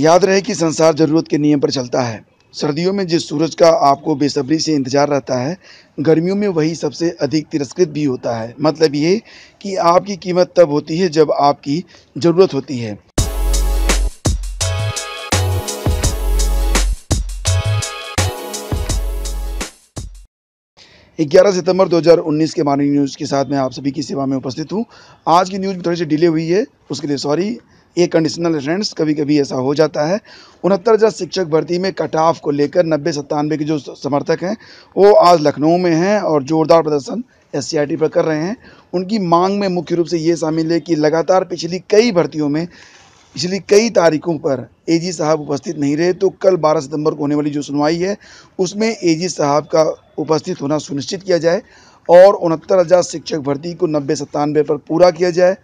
याद रहे कि संसार ज़रूरत के नियम पर चलता है सर्दियों में जिस सूरज का आपको बेसब्री से इंतज़ार रहता है गर्मियों में वही सबसे अधिक तिरस्कृत भी होता है मतलब ये कि आपकी कीमत तब होती है जब आपकी ज़रूरत होती है ग्यारह सितंबर 2019 के मॉर्निंग न्यूज़ के साथ मैं आप सभी की सेवा में उपस्थित हूँ आज की न्यूज़ में थोड़ी सी डिले हुई है उसके लिए सॉरी ए कंडीशनल स्टूडेंट्स कभी कभी ऐसा हो जाता है उनहत्तर हजार शिक्षक भर्ती में कट ऑफ को लेकर नब्बे सत्तानवे के जो समर्थक हैं वो आज लखनऊ में हैं और जोरदार प्रदर्शन एस पर कर रहे हैं उनकी मांग में मुख्य रूप से ये शामिल है कि लगातार पिछली कई भर्तियों में पिछली कई तारीखों पर एजी साहब उपस्थित नहीं रहे तो कल 12 सितंबर को होने वाली जो सुनवाई है उसमें एजी साहब का उपस्थित होना सुनिश्चित किया जाए और उनहत्तर हज़ार शिक्षक भर्ती को नब्बे सत्तानवे पर पूरा किया जाए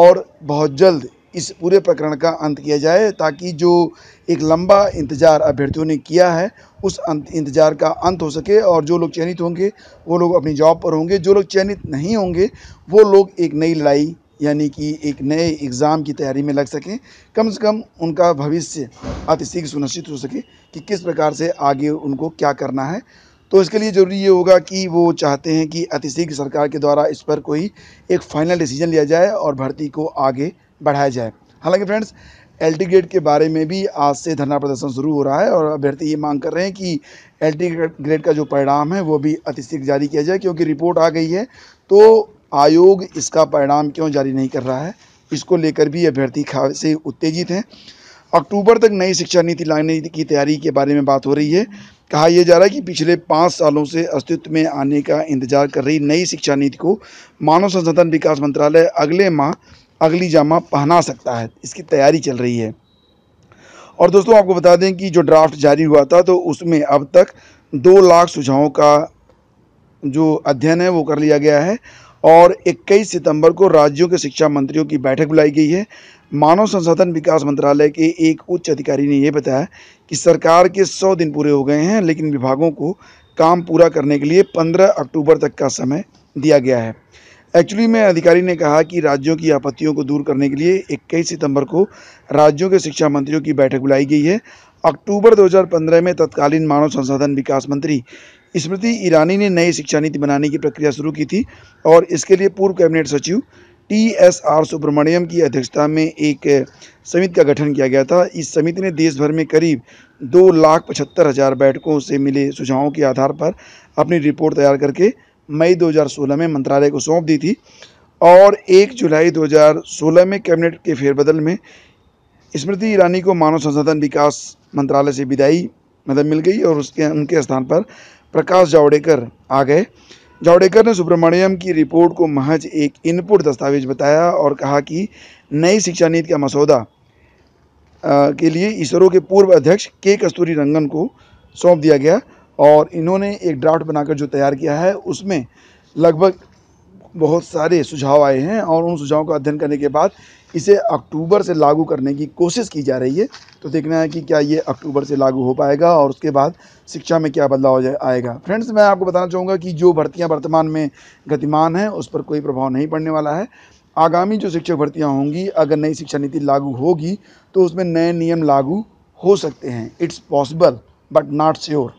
और बहुत जल्द इस पूरे प्रकरण का अंत किया जाए ताकि जो एक लंबा इंतज़ार अभ्यर्थियों ने किया है उस इंतज़ार का अंत हो सके और जो लोग चयनित होंगे वो लोग अपनी जॉब पर होंगे जो लोग चयनित नहीं होंगे वो लोग एक नई लड़ाई यानी कि एक नए एग्ज़ाम की तैयारी में लग सकें कम से कम उनका भविष्य अतिशीघ्र सुनिश्चित हो सके कि किस प्रकार से आगे उनको क्या करना है तो इसके लिए ज़रूरी ये होगा कि वो चाहते हैं कि अतिशीघ्र सरकार के द्वारा इस पर कोई एक फ़ाइनल डिसीजन लिया जाए और भर्ती को आगे बढ़ाया जाए हालांकि फ्रेंड्स एल टी ग्रेड के बारे में भी आज से धरना प्रदर्शन शुरू हो रहा है और अभ्यर्थी ये मांग कर रहे हैं कि एल टी ग्रेड का जो परिणाम है वो भी अतिशीघ्र जारी किया जाए क्योंकि रिपोर्ट आ गई है तो आयोग इसका परिणाम क्यों जारी नहीं कर रहा है इसको लेकर भी अभ्यर्थी खासे उत्तेजित हैं अक्टूबर तक नई शिक्षा नीति लाने की तैयारी के बारे में बात हो रही है कहा यह जा रहा है कि पिछले पाँच सालों से अस्तित्व में आने का इंतजार कर रही नई शिक्षा नीति को मानव संसाधन विकास मंत्रालय अगले माह अगली जामा पहना सकता है इसकी तैयारी चल रही है और दोस्तों आपको बता दें कि जो ड्राफ्ट जारी हुआ था तो उसमें अब तक दो लाख सुझावों का जो अध्ययन है वो कर लिया गया है और 21 सितंबर को राज्यों के शिक्षा मंत्रियों की बैठक बुलाई गई है मानव संसाधन विकास मंत्रालय के एक उच्च अधिकारी ने यह बताया कि सरकार के 100 दिन पूरे हो गए हैं लेकिन विभागों को काम पूरा करने के लिए 15 अक्टूबर तक का समय दिया गया है एक्चुअली में अधिकारी ने कहा कि राज्यों की आपत्तियों को दूर करने के लिए इक्कीस सितंबर को राज्यों के शिक्षा मंत्रियों की बैठक बुलाई गई है अक्टूबर 2015 में तत्कालीन मानव संसाधन विकास मंत्री स्मृति ईरानी ने नई शिक्षा नीति बनाने की प्रक्रिया शुरू की थी और इसके लिए पूर्व कैबिनेट सचिव टी एस आर सुब्रमण्यम की अध्यक्षता में एक समिति का गठन किया गया था इस समिति ने देश भर में करीब दो लाख पचहत्तर हज़ार बैठकों से मिले सुझावों के आधार पर अपनी रिपोर्ट तैयार करके मई 2016 में मंत्रालय को सौंप दी थी और 1 जुलाई 2016 में कैबिनेट के फेरबदल में स्मृति ईरानी को मानव संसाधन विकास मंत्रालय से विदाई मतलब मिल गई और उसके उनके स्थान पर प्रकाश जावड़ेकर आ गए जावड़ेकर ने सुब्रमण्यम की रिपोर्ट को महज एक इनपुट दस्तावेज बताया और कहा कि नई शिक्षा नीति का मसौदा के लिए इसरो के पूर्व अध्यक्ष के कस्तूरी रंगन को सौंप दिया गया और इन्होंने एक ड्राफ्ट बनाकर जो तैयार किया है उसमें लगभग बहुत सारे सुझाव आए हैं और उन सुझावों का अध्ययन करने के बाद इसे अक्टूबर से लागू करने की कोशिश की जा रही है तो देखना है कि क्या ये अक्टूबर से लागू हो पाएगा और उसके बाद शिक्षा में क्या बदलाव आएगा फ्रेंड्स मैं आपको बताना चाहूँगा कि जो भर्तियाँ वर्तमान में गतिमान हैं उस पर कोई प्रभाव नहीं पड़ने वाला है आगामी जो शिक्षक भर्तियाँ होंगी अगर नई शिक्षा नीति लागू होगी तो उसमें नए नियम लागू हो सकते हैं it's possible but not sure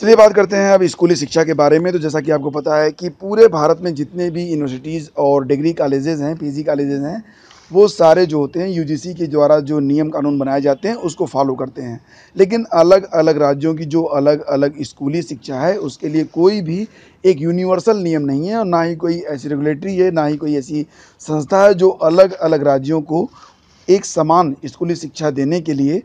चलिए बात करते हैं अब स्कूली शिक्षा के बारे में तो जैसा कि आपको पता है कि पूरे भारत में जितने भी यूनिवर्सिटीज़ और डिग्री कॉलेजेज़ हैं पीजी कॉलेजेज़ हैं वो सारे जो होते हैं यूजीसी के द्वारा जो नियम कानून बनाए जाते हैं उसको फॉलो करते हैं लेकिन अलग अलग राज्यों की जो अलग अलग स्कूली शिक्षा है उसके लिए कोई भी एक यूनिवर्सल नियम नहीं है और ना ही कोई ऐसी रेगुलेटरी है ना ही कोई ऐसी संस्था है जो अलग अलग राज्यों को एक समान स्कूली शिक्षा देने के लिए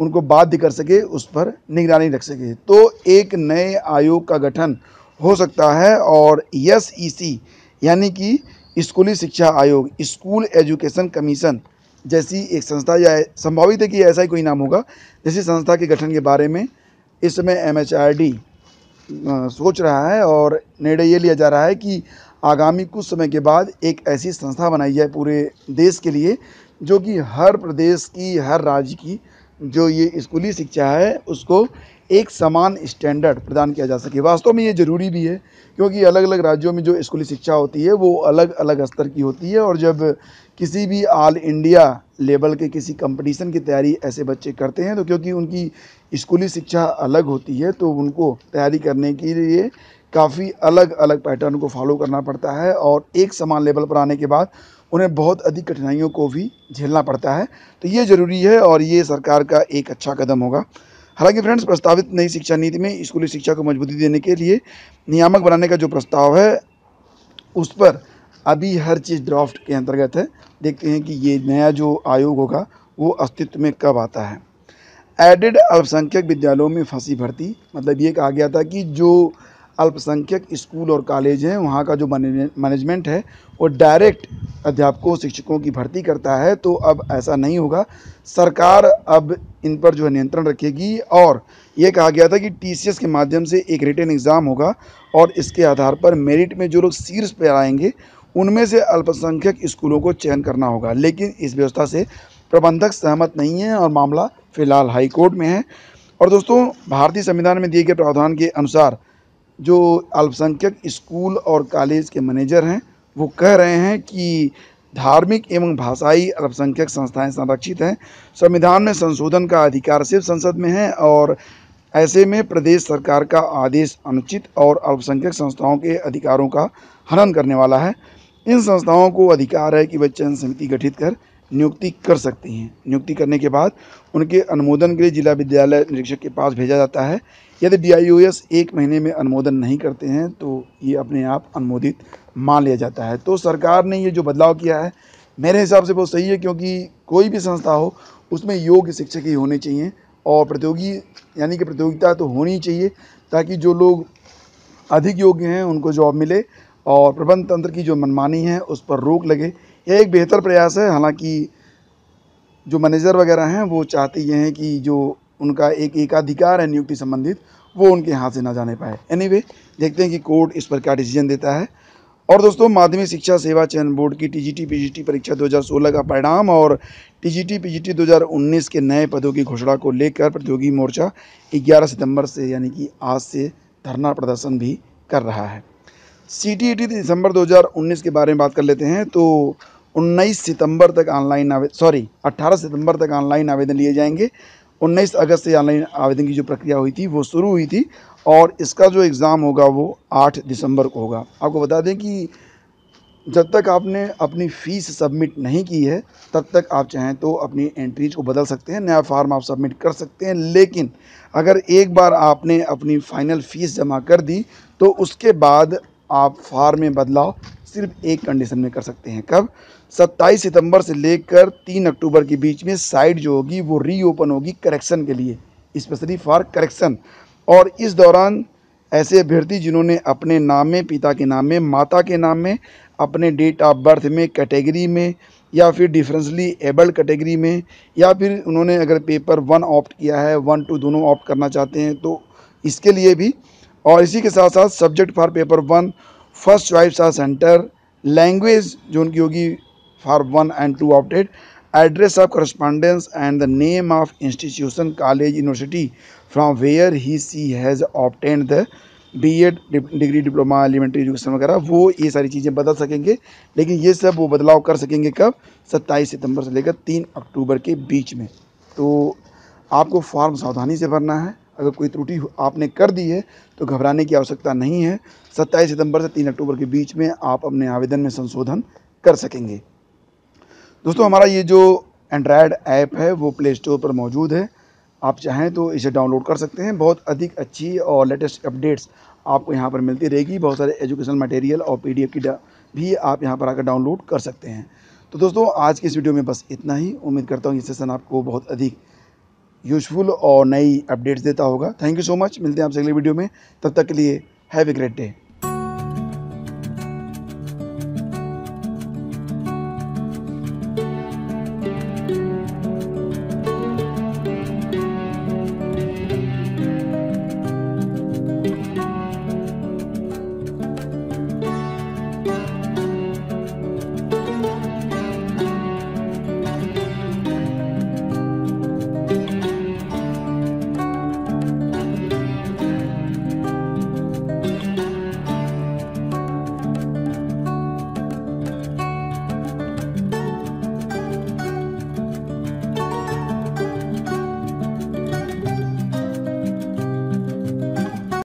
उनको बाध्य कर सके उस पर निगरानी रख सके तो एक नए आयोग का गठन हो सकता है और यस ई सी यानी कि स्कूली शिक्षा आयोग स्कूल एजुकेशन कमीशन जैसी एक संस्था या संभावित है कि ऐसा ही कोई नाम होगा जैसी संस्था के गठन के बारे में एच आर डी सोच रहा है और निर्णय ये लिया जा रहा है कि आगामी कुछ समय के बाद एक ऐसी संस्था बनाई जाए पूरे देश के लिए जो कि हर प्रदेश की हर राज्य की जो ये स्कूली शिक्षा है उसको एक समान स्टैंडर्ड प्रदान किया जा सके वास्तव में ये ज़रूरी भी है क्योंकि अलग अलग राज्यों में जो स्कूली शिक्षा होती है वो अलग अलग स्तर की होती है और जब किसी भी ऑल इंडिया लेवल के किसी कंपटीशन की तैयारी ऐसे बच्चे करते हैं तो क्योंकि उनकी स्कूली शिक्षा अलग होती है तो उनको तैयारी करने के लिए काफ़ी अलग अलग पैटर्न को फॉलो करना पड़ता है और एक समान लेवल पर आने के बाद उन्हें बहुत अधिक कठिनाइयों को भी झेलना पड़ता है तो ये ज़रूरी है और ये सरकार का एक अच्छा कदम होगा हालांकि फ्रेंड्स प्रस्तावित नई शिक्षा नीति में स्कूली शिक्षा को मजबूती देने के लिए नियामक बनाने का जो प्रस्ताव है उस पर अभी हर चीज़ ड्राफ्ट के अंतर्गत है देखते हैं कि ये नया जो आयोग होगा वो अस्तित्व में कब आता है एडेड अल्पसंख्यक विद्यालयों में फंसी भर्ती मतलब ये कहा गया था कि जो अल्पसंख्यक स्कूल और कॉलेज हैं वहाँ का जो मैनेजमेंट है वो डायरेक्ट अध्यापकों शिक्षकों की भर्ती करता है तो अब ऐसा नहीं होगा सरकार अब इन पर जो है नियंत्रण रखेगी और ये कहा गया था कि टीसीएस के माध्यम से एक रिटर्न एग्ज़ाम होगा और इसके आधार पर मेरिट में जो लोग शीर्ष पर आएंगे उनमें से अल्पसंख्यक स्कूलों को चयन करना होगा लेकिन इस व्यवस्था से प्रबंधक सहमत नहीं है और मामला फिलहाल हाईकोर्ट में है और दोस्तों भारतीय संविधान में दिए गए प्रावधान के अनुसार जो अल्पसंख्यक स्कूल और कॉलेज के मैनेजर हैं वो कह रहे हैं कि धार्मिक एवं भाषाई अल्पसंख्यक संस्थाएं संरक्षित हैं संविधान में संशोधन का अधिकार सिर्फ संसद में है और ऐसे में प्रदेश सरकार का आदेश अनुचित और अल्पसंख्यक संस्थाओं के अधिकारों का हनन करने वाला है इन संस्थाओं को अधिकार है कि वे चयन समिति गठित कर नियुक्ति कर सकती हैं नियुक्ति करने के बाद उनके अनुमोदन के लिए जिला विद्यालय निरीक्षक के पास भेजा जाता है यदि बी एक महीने में अनुमोदन नहीं करते हैं तो ये अपने आप अनुमोदित मान लिया जाता है तो सरकार ने ये जो बदलाव किया है मेरे हिसाब से वो सही है क्योंकि कोई भी संस्था हो उसमें योग्य शिक्षक ही होने चाहिए और प्रतियोगी यानी कि प्रतियोगिता तो होनी चाहिए ताकि जो लोग अधिक योग्य हैं उनको जॉब मिले और प्रबंध तंत्र की जो मनमानी है उस पर रोक लगे यह एक बेहतर प्रयास है हालांकि जो मैनेजर वगैरह हैं वो चाहते ये हैं कि जो उनका एक एकाधिकार है नियुक्ति संबंधित वो उनके हाथ से ना जाने पाए एनीवे anyway, देखते हैं कि कोर्ट इस पर क्या डिसीजन देता है और दोस्तों माध्यमिक शिक्षा सेवा चयन बोर्ड की टीजीटी पीजीटी परीक्षा 2016 का परिणाम और टीजीटी पीजीटी 2019 के नए पदों की घोषणा को लेकर प्रतियोगी मोर्चा 11 सितंबर से यानी कि आज से धरना प्रदर्शन भी कर रहा है सी e टी दिसंबर 2019 के बारे में बात कर लेते हैं तो 19 सितंबर तक ऑनलाइन आवेदन सॉरी 18 सितंबर तक ऑनलाइन आवेदन लिए जाएंगे 19 अगस्त से ऑनलाइन आवेदन की जो प्रक्रिया हुई थी वो शुरू हुई थी और इसका जो एग्ज़ाम होगा वो 8 दिसंबर को होगा आपको बता दें कि जब तक आपने अपनी फ़ीस सबमिट नहीं की है तब तक आप चाहें तो अपनी एंट्रीज को बदल सकते हैं नया फार्म आप सबमिट कर सकते हैं लेकिन अगर एक बार आपने अपनी फ़ाइनल फ़ीस जमा कर दी तो उसके बाद आप फार्म में बदलाव सिर्फ एक कंडीशन में कर सकते हैं कब 27 सितंबर से लेकर 3 अक्टूबर के बीच में साइट जो होगी वो रीओपन होगी करेक्शन के लिए स्पेशली फॉर करेक्शन और इस दौरान ऐसे अभ्यर्थी जिन्होंने अपने नाम में पिता के नाम में माता के नाम में अपने डेट ऑफ बर्थ में कैटेगरी में या फिर डिफरेंसली एबल्ड कैटेगरी में या फिर उन्होंने अगर पेपर वन ऑप्ट किया है वन टू दोनों ऑप्ट करना चाहते हैं तो इसके लिए भी और इसी के साथ साथ subject for paper one first choice or centre language जो उनकी होगी for one and two opted address of correspondence and the name of institution college university from where he she has obtain the B Ed degree diploma elementary education वगैरह वो ये सारी चीज़ें बदल सकेंगे लेकिन ये सब वो बदलाव कर सकेंगे कब 27 सितंबर से लेकर 3 अक्टूबर के बीच में तो आपको फॉर्म सावधानी से भरना है अगर कोई त्रुटि आपने कर दी है तो घबराने की आवश्यकता नहीं है सत्ताईस सितंबर से तीन अक्टूबर के बीच में आप अपने आवेदन में संशोधन कर सकेंगे दोस्तों हमारा ये जो एंड्रॉयड ऐप है वो प्ले स्टोर पर मौजूद है आप चाहें तो इसे डाउनलोड कर सकते हैं बहुत अधिक अच्छी और लेटेस्ट अपडेट्स आपको यहाँ पर मिलती रहेगी बहुत सारे एजुकेशनल मटेरियल और पी की भी आप यहाँ पर आकर डाउनलोड कर सकते हैं तो दोस्तों आज की इस वीडियो में बस इतना ही उम्मीद करता हूँ ये सेशन आपको बहुत अधिक यूजफुल और नई अपडेट्स देता होगा थैंक यू सो मच मिलते हैं आपसे अगले वीडियो में तब तक के लिए हैव ए ग्रेट डे